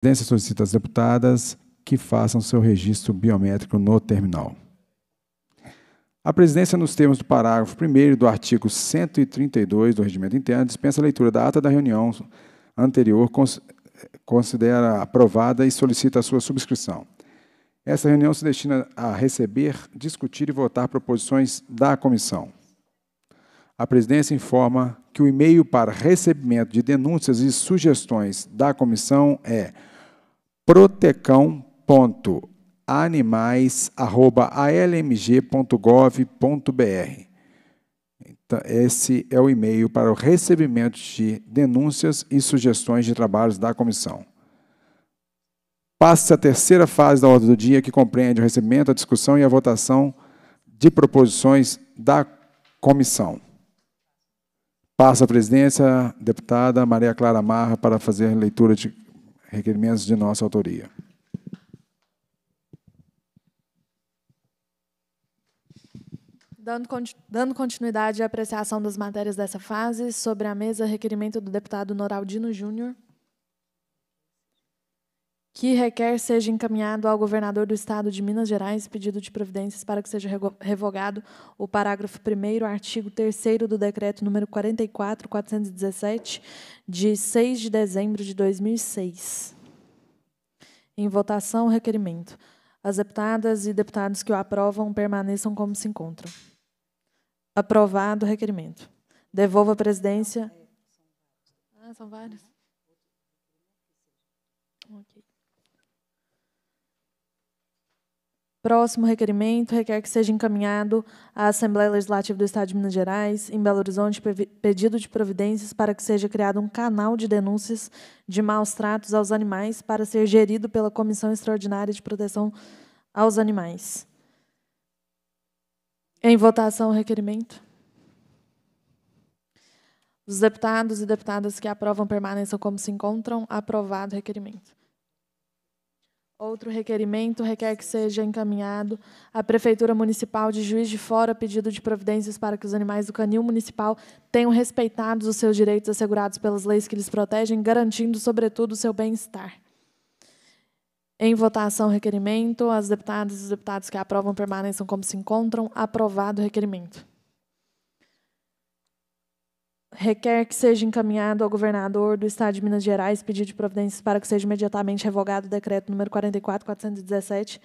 presidência solicita às deputadas que façam seu registro biométrico no terminal. A presidência, nos termos do parágrafo 1 do artigo 132 do Regimento Interno, dispensa a leitura da ata da reunião anterior, considera aprovada e solicita a sua subscrição. Essa reunião se destina a receber, discutir e votar proposições da comissão. A presidência informa que o e-mail para recebimento de denúncias e sugestões da comissão é protecão.animais.almg.gov.br. Então, esse é o e-mail para o recebimento de denúncias e sugestões de trabalhos da comissão. Passa a terceira fase da ordem do dia, que compreende o recebimento, a discussão e a votação de proposições da comissão. Passa a presidência, deputada Maria Clara Marra, para fazer leitura de requerimentos de nossa autoria. Dando, continuidade à apreciação das matérias dessa fase, sobre a mesa, requerimento do deputado Noraldino Júnior que requer seja encaminhado ao governador do Estado de Minas Gerais pedido de providências para que seja revogado o parágrafo 1 artigo 3 do decreto número 44417 de 6 de dezembro de 2006. Em votação, requerimento. As deputadas e deputados que o aprovam permaneçam como se encontram. Aprovado o requerimento. Devolvo a presidência. Ah, são vários. Ah, ok. Próximo requerimento requer que seja encaminhado à Assembleia Legislativa do Estado de Minas Gerais, em Belo Horizonte, pedido de providências para que seja criado um canal de denúncias de maus tratos aos animais para ser gerido pela Comissão Extraordinária de Proteção aos Animais. Em votação o requerimento. Os deputados e deputadas que aprovam permaneçam como se encontram. Aprovado o requerimento. Outro requerimento requer que seja encaminhado à Prefeitura Municipal de Juiz de Fora pedido de providências para que os animais do canil municipal tenham respeitados os seus direitos assegurados pelas leis que lhes protegem, garantindo, sobretudo, o seu bem-estar. Em votação, requerimento. As deputadas e os deputados que aprovam permaneçam como se encontram. Aprovado o requerimento requer que seja encaminhado ao governador do Estado de Minas Gerais pedido de providências para que seja imediatamente revogado o decreto número 44417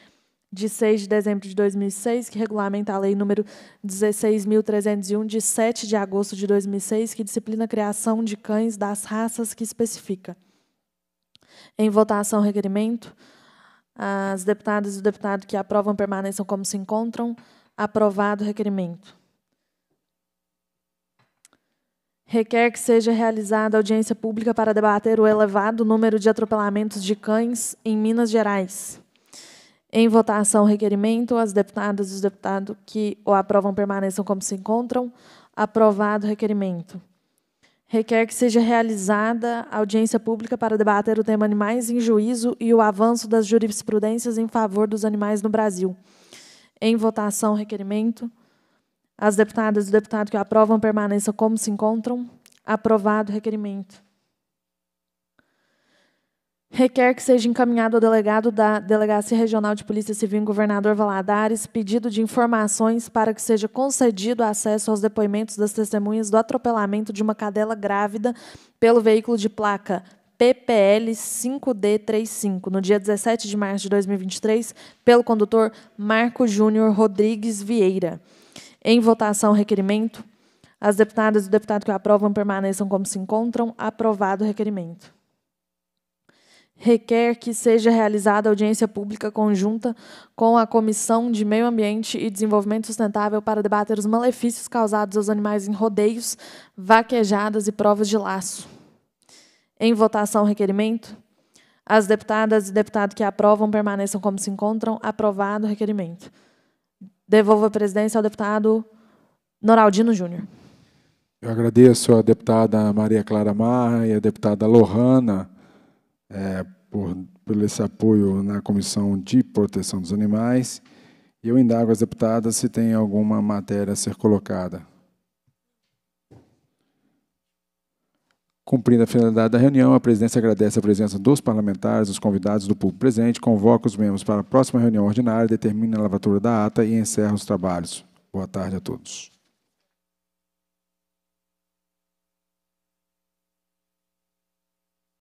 de 6 de dezembro de 2006, que regulamenta a lei número 16301 de 7 de agosto de 2006, que disciplina a criação de cães das raças que especifica. Em votação, requerimento. As deputadas e o deputado que aprovam permaneçam como se encontram. Aprovado o requerimento. requer que seja realizada audiência pública para debater o elevado número de atropelamentos de cães em Minas Gerais. Em votação, requerimento, as deputadas e os deputados que o aprovam permaneçam como se encontram. Aprovado o requerimento. Requer que seja realizada audiência pública para debater o tema animais em juízo e o avanço das jurisprudências em favor dos animais no Brasil. Em votação, requerimento. As deputadas e deputados que aprovam permaneçam como se encontram. Aprovado o requerimento. Requer que seja encaminhado ao delegado da Delegacia Regional de Polícia Civil em Governador Valadares pedido de informações para que seja concedido acesso aos depoimentos das testemunhas do atropelamento de uma cadela grávida pelo veículo de placa PPL 5D35, no dia 17 de março de 2023, pelo condutor Marco Júnior Rodrigues Vieira. Em votação, requerimento. As deputadas e o deputado que aprovam permaneçam como se encontram. Aprovado o requerimento. Requer que seja realizada audiência pública conjunta com a Comissão de Meio Ambiente e Desenvolvimento Sustentável para debater os malefícios causados aos animais em rodeios, vaquejadas e provas de laço. Em votação, requerimento. As deputadas e deputado que aprovam permaneçam como se encontram. Aprovado o requerimento. Devolvo a presidência ao deputado Noraldino Júnior. Eu agradeço a deputada Maria Clara Marra e a deputada Lohana é, por, por esse apoio na Comissão de Proteção dos Animais. E eu indago às deputadas se tem alguma matéria a ser colocada. Cumprindo a finalidade da reunião, a presidência agradece a presença dos parlamentares, dos convidados do público presente, convoca os membros para a próxima reunião ordinária, determina a lavatura da ata e encerra os trabalhos. Boa tarde a todos.